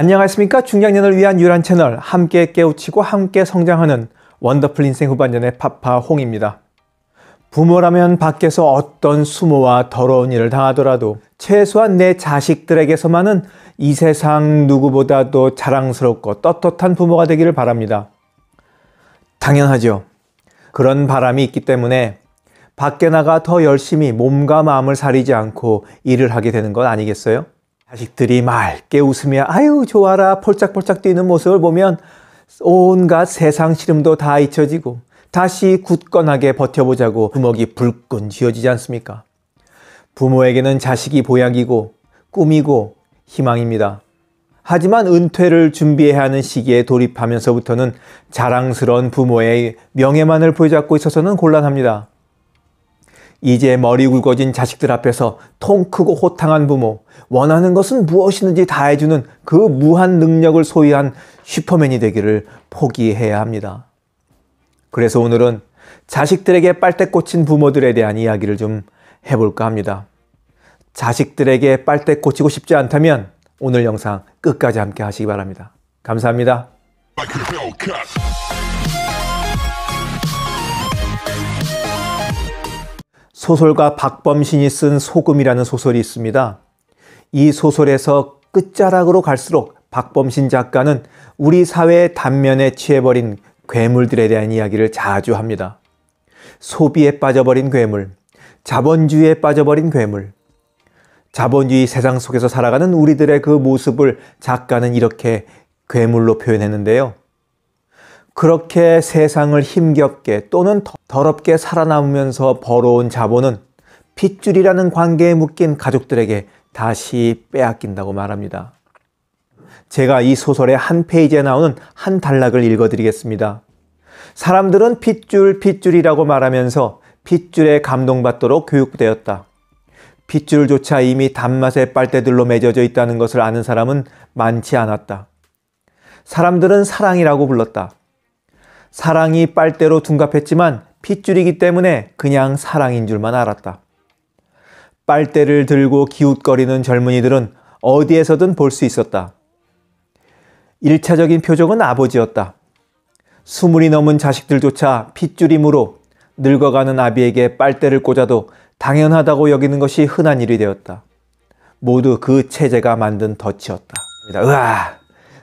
안녕하십니까 중장년을 위한 유란 채널 함께 깨우치고 함께 성장하는 원더풀 인생 후반전의 파파 홍입니다. 부모라면 밖에서 어떤 수모와 더러운 일을 당하더라도 최소한 내 자식들에게서만은 이 세상 누구보다도 자랑스럽고 떳떳한 부모가 되기를 바랍니다. 당연하죠. 그런 바람이 있기 때문에 밖에 나가 더 열심히 몸과 마음을 사리지 않고 일을 하게 되는 건 아니겠어요? 자식들이 맑게 웃으며 아유 좋아라 폴짝폴짝 뛰는 모습을 보면 온갖 세상 시름도 다 잊혀지고 다시 굳건하게 버텨보자고 부먹이 불끈 쥐어지지 않습니까? 부모에게는 자식이 보약이고 꿈이고 희망입니다. 하지만 은퇴를 준비해야 하는 시기에 돌입하면서부터는 자랑스러운 부모의 명예만을 보여잡고 있어서는 곤란합니다. 이제 머리 굵어진 자식들 앞에서 통 크고 호탕한 부모, 원하는 것은 무엇이든지 다 해주는 그 무한 능력을 소유한 슈퍼맨이 되기를 포기해야 합니다. 그래서 오늘은 자식들에게 빨대 꽂힌 부모들에 대한 이야기를 좀 해볼까 합니다. 자식들에게 빨대 꽂히고 싶지 않다면 오늘 영상 끝까지 함께 하시기 바랍니다. 감사합니다. 소설가 박범신이 쓴 소금이라는 소설이 있습니다. 이 소설에서 끝자락으로 갈수록 박범신 작가는 우리 사회의 단면에 취해버린 괴물들에 대한 이야기를 자주 합니다. 소비에 빠져버린 괴물, 자본주의에 빠져버린 괴물, 자본주의 세상 속에서 살아가는 우리들의 그 모습을 작가는 이렇게 괴물로 표현했는데요. 그렇게 세상을 힘겹게 또는 더럽게 살아남으면서 벌어온 자본은 핏줄이라는 관계에 묶인 가족들에게 다시 빼앗긴다고 말합니다. 제가 이 소설의 한 페이지에 나오는 한 단락을 읽어드리겠습니다. 사람들은 핏줄, 핏줄이라고 말하면서 핏줄에 감동받도록 교육되었다. 핏줄조차 이미 단맛의 빨대들로 맺어져 있다는 것을 아는 사람은 많지 않았다. 사람들은 사랑이라고 불렀다. 사랑이 빨대로 둔갑했지만 핏줄이기 때문에 그냥 사랑인 줄만 알았다. 빨대를 들고 기웃거리는 젊은이들은 어디에서든 볼 수 있었다. 1차적인 표적은 아버지였다. 스물이 넘은 자식들조차 핏줄임으로 늙어가는 아비에게 빨대를 꽂아도 당연하다고 여기는 것이 흔한 일이 되었다. 모두 그 체제가 만든 덫이었다. 으아!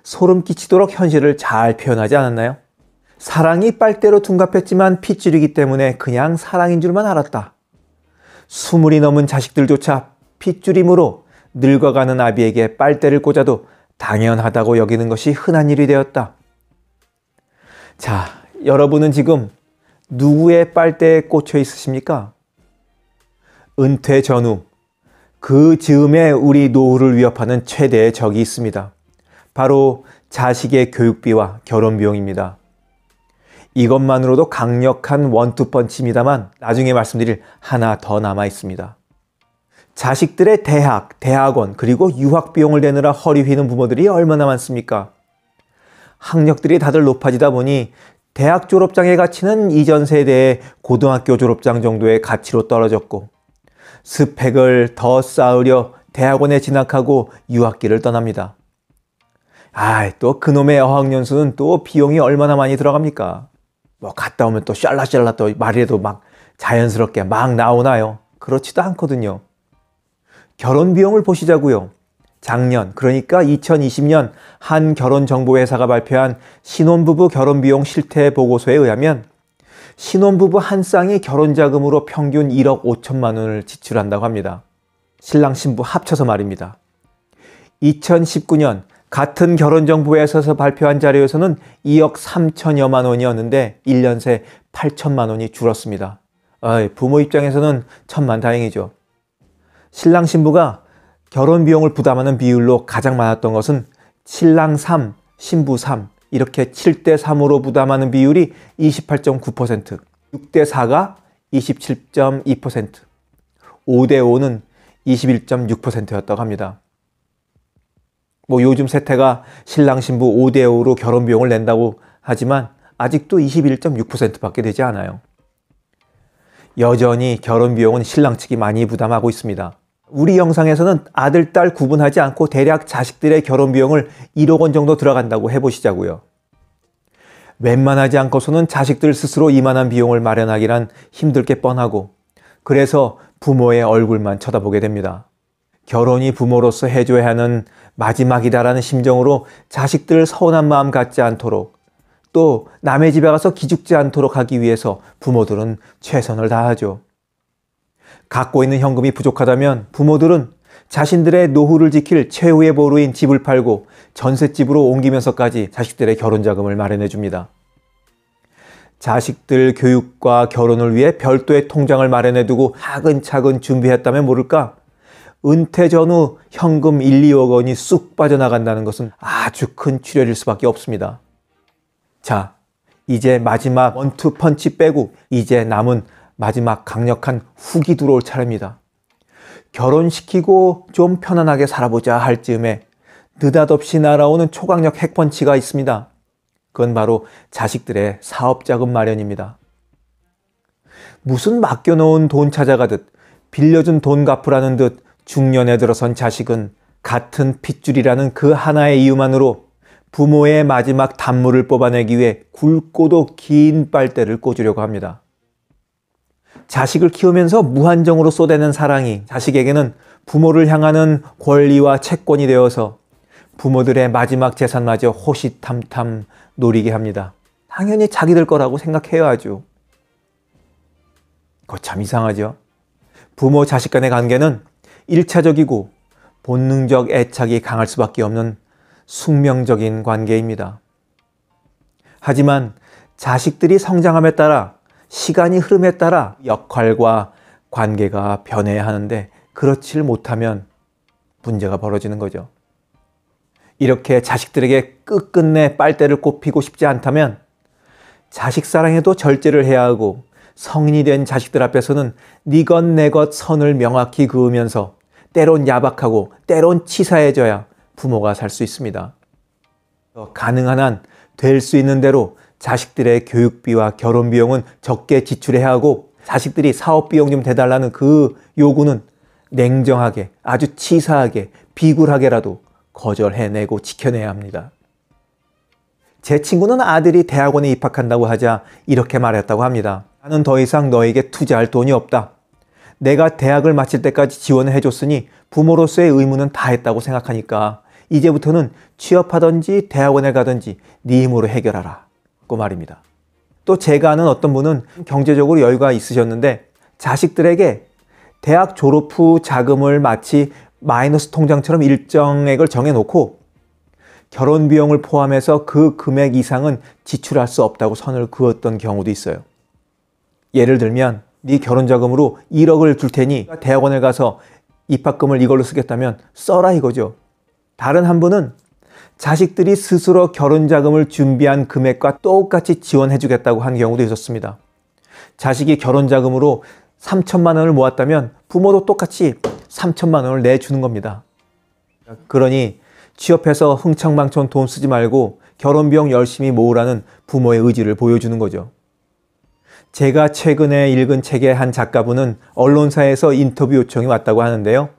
소름 끼치도록 현실을 잘 표현하지 않았나요? 사랑이 빨대로 둔갑했지만 핏줄이기 때문에 그냥 사랑인 줄만 알았다. 스물이 넘은 자식들조차 핏줄이므로 늙어가는 아비에게 빨대를 꽂아도 당연하다고 여기는 것이 흔한 일이 되었다. 자, 여러분은 지금 누구의 빨대에 꽂혀 있으십니까? 은퇴 전후, 그 즈음에 우리 노후를 위협하는 최대의 적이 있습니다. 바로 자식의 교육비와 결혼 비용입니다. 이것만으로도 강력한 원투펀치입니다만 나중에 말씀드릴 하나 더 남아 있습니다. 자식들의 대학, 대학원, 그리고 유학 비용을 대느라 허리 휘는 부모들이 얼마나 많습니까? 학력들이 다들 높아지다 보니 대학 졸업장의 가치는 이전 세대의 고등학교 졸업장 정도의 가치로 떨어졌고 스펙을 더 쌓으려 대학원에 진학하고 유학길을 떠납니다. 아, 또 그놈의 어학연수는 또 비용이 얼마나 많이 들어갑니까? 뭐 갔다 오면 또 샬라샬라 또 말이라도 막 자연스럽게 막 나오나요? 그렇지도 않거든요. 결혼 비용을 보시자고요. 작년 그러니까 2020년 한 결혼정보회사가 발표한 신혼부부 결혼비용 실태 보고서에 의하면 신혼부부 한 쌍이 결혼자금으로 평균 1억 5천만 원을 지출한다고 합니다. 신랑 신부 합쳐서 말입니다. 2019년 같은 결혼정보회사에서 발표한 자료에서는 2억 3천여만 원이었는데 1년 새 8천만 원이 줄었습니다. 어이, 부모 입장에서는 천만 다행이죠. 신랑 신부가 결혼 비용을 부담하는 비율로 가장 많았던 것은 신랑 3, 신부 3 이렇게 7대 3으로 부담하는 비율이 28.9%, 6대 4가 27.2%, 5대 5는 21.6%였다고 합니다. 뭐 요즘 세태가 신랑 신부 5대5로 결혼 비용을 낸다고 하지만 아직도 21.6%밖에 되지 않아요. 여전히 결혼 비용은 신랑 측이 많이 부담하고 있습니다. 우리 영상에서는 아들, 딸 구분하지 않고 대략 자식들의 결혼 비용을 1억 원 정도 들어간다고 해보시자고요. 웬만하지 않고서는 자식들 스스로 이만한 비용을 마련하기란 힘들게 뻔하고 그래서 부모의 얼굴만 쳐다보게 됩니다. 결혼이 부모로서 해줘야 하는 마지막이다라는 심정으로 자식들 서운한 마음 갖지 않도록 또 남의 집에 가서 기죽지 않도록 하기 위해서 부모들은 최선을 다하죠. 갖고 있는 현금이 부족하다면 부모들은 자신들의 노후를 지킬 최후의 보루인 집을 팔고 전셋집으로 옮기면서까지 자식들의 결혼 자금을 마련해 줍니다. 자식들 교육과 결혼을 위해 별도의 통장을 마련해 두고 차근차근 준비했다면 모를까? 은퇴 전후 현금 1, 2억 원이 쑥 빠져나간다는 것은 아주 큰 출혈일 수밖에 없습니다. 자, 이제 마지막 원투 펀치 빼고 이제 남은 마지막 강력한 후기 들어올 차례입니다. 결혼시키고 좀 편안하게 살아보자 할 즈음에 느닷없이 날아오는 초강력 핵펀치가 있습니다. 그건 바로 자식들의 사업자금 마련입니다. 무슨 맡겨놓은 돈 찾아가듯 빌려준 돈 갚으라는 듯 중년에 들어선 자식은 같은 핏줄이라는 그 하나의 이유만으로 부모의 마지막 단물을 뽑아내기 위해 굵고도 긴 빨대를 꽂으려고 합니다. 자식을 키우면서 무한정으로 쏟아낸 사랑이 자식에게는 부모를 향하는 권리와 채권이 되어서 부모들의 마지막 재산마저 호시탐탐 노리게 합니다. 당연히 자기들 거라고 생각해야죠. 하 그거 참 이상하죠. 부모 자식 간의 관계는 일차적이고 본능적 애착이 강할 수밖에 없는 숙명적인 관계입니다. 하지만 자식들이 성장함에 따라 시간이 흐름에 따라 역할과 관계가 변해야 하는데 그렇지 를 못하면 문제가 벌어지는 거죠. 이렇게 자식들에게 끝끝내 빨대를 꼽히고 싶지 않다면 자식 사랑에도 절제를 해야 하고 성인이 된 자식들 앞에서는 니것 내 것 선을 명확히 그으면서 때론 야박하고 때론 치사해져야 부모가 살 수 있습니다. 가능한 한 될 수 있는 대로 자식들의 교육비와 결혼 비용은 적게 지출해야 하고 자식들이 사업 비용 좀 대달라는 그 요구는 냉정하게 아주 치사하게 비굴하게라도 거절해내고 지켜내야 합니다. 제 친구는 아들이 대학원에 입학한다고 하자 이렇게 말했다고 합니다. 나는 더 이상 너에게 투자할 돈이 없다. 내가 대학을 마칠 때까지 지원을 해줬으니 부모로서의 의무는 다 했다고 생각하니까 이제부터는 취업하든지 대학원에 가든지 네 힘으로 해결하라. 고 그 말입니다. 또 제가 아는 어떤 분은 경제적으로 여유가 있으셨는데 자식들에게 대학 졸업 후 자금을 마치 마이너스 통장처럼 일정액을 정해놓고 결혼 비용을 포함해서 그 금액 이상은 지출할 수 없다고 선을 그었던 경우도 있어요. 예를 들면 네 결혼 자금으로 1억을 줄 테니 대학원에 가서 입학금을 이걸로 쓰겠다면 써라 이거죠. 다른 한 분은 자식들이 스스로 결혼 자금을 준비한 금액과 똑같이 지원해 주겠다고 한 경우도 있었습니다. 자식이 결혼 자금으로 3천만 원을 모았다면 부모도 똑같이 3천만 원을 내주는 겁니다. 그러니 취업해서 흥청망청 돈 쓰지 말고 결혼 비용 열심히 모으라는 부모의 의지를 보여주는 거죠. 제가 최근에 읽은 책의 한 작가분은 언론사에서 인터뷰 요청이 왔다고 하는데요.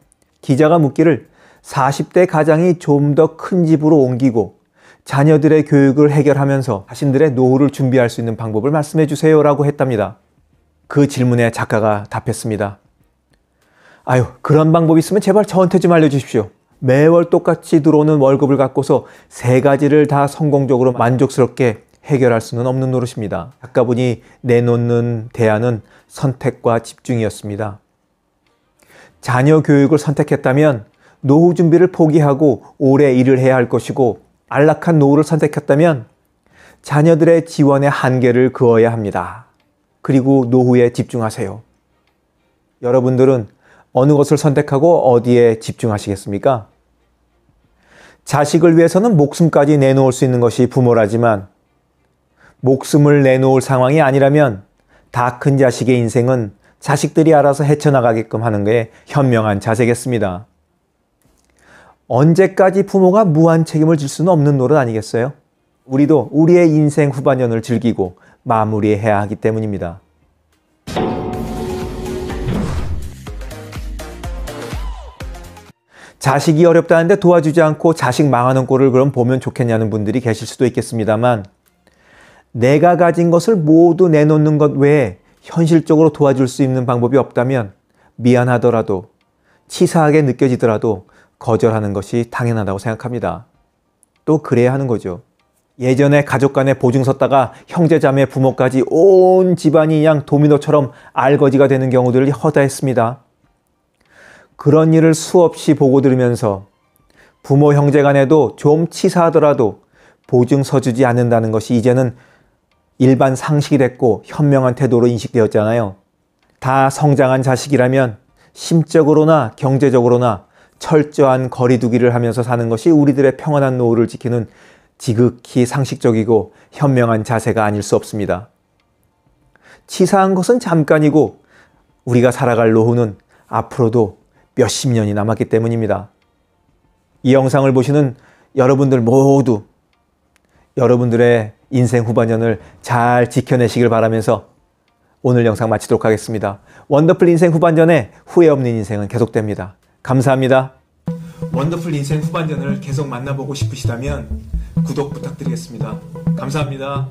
기자가 묻기를 40대 가장이 좀 더 큰 집으로 옮기고 자녀들의 교육을 해결하면서 자신들의 노후를 준비할 수 있는 방법을 말씀해 주세요라고 했답니다. 그 질문에 작가가 답했습니다. 아유, 그런 방법 있으면 제발 저한테 좀 알려주십시오. 매월 똑같이 들어오는 월급을 갖고서 세 가지를 다 성공적으로 만족스럽게 해결할 수는 없는 노릇입니다. 아까 보니 내놓는 대안은 선택과 집중이었습니다. 자녀 교육을 선택했다면 노후 준비를 포기하고 오래 일을 해야 할 것이고 안락한 노후를 선택했다면 자녀들의 지원의 한계를 그어야 합니다. 그리고 노후에 집중하세요. 여러분들은 어느 것을 선택하고 어디에 집중하시겠습니까? 자식을 위해서는 목숨까지 내놓을 수 있는 것이 부모라지만 목숨을 내놓을 상황이 아니라면 다 큰 자식의 인생은 자식들이 알아서 헤쳐나가게끔 하는 게 현명한 자세겠습니다. 언제까지 부모가 무한 책임을 질 수는 없는 노릇 아니겠어요? 우리도 우리의 인생 후반년을 즐기고 마무리해야 하기 때문입니다. 자식이 어렵다는데 도와주지 않고 자식 망하는 꼴을 그럼 보면 좋겠냐는 분들이 계실 수도 있겠습니다만 내가 가진 것을 모두 내놓는 것 외에 현실적으로 도와줄 수 있는 방법이 없다면 미안하더라도 치사하게 느껴지더라도 거절하는 것이 당연하다고 생각합니다. 또 그래야 하는 거죠. 예전에 가족 간에 보증 섰다가 형제 자매 부모까지 온 집안이 양 도미노처럼 알거지가 되는 경우들이 허다했습니다. 그런 일을 수없이 보고 들으면서 부모 형제 간에도 좀 치사하더라도 보증 서주지 않는다는 것이 이제는 일반 상식이 됐고 현명한 태도로 인식되었잖아요. 다 성장한 자식이라면 심적으로나 경제적으로나 철저한 거리두기를 하면서 사는 것이 우리들의 평안한 노후를 지키는 지극히 상식적이고 현명한 자세가 아닐 수 없습니다. 치사한 것은 잠깐이고 우리가 살아갈 노후는 앞으로도 몇십 년이 남았기 때문입니다. 이 영상을 보시는 여러분들 모두 여러분들의 인생 후반년을 잘 지켜내시길 바라면서 오늘 영상 마치도록 하겠습니다. 원더풀 인생 후반전에 후회 없는 인생은 계속됩니다. 감사합니다. 원더풀 인생 후반전을 계속 만나보고 싶으시다면 구독 부탁드리겠습니다. 감사합니다.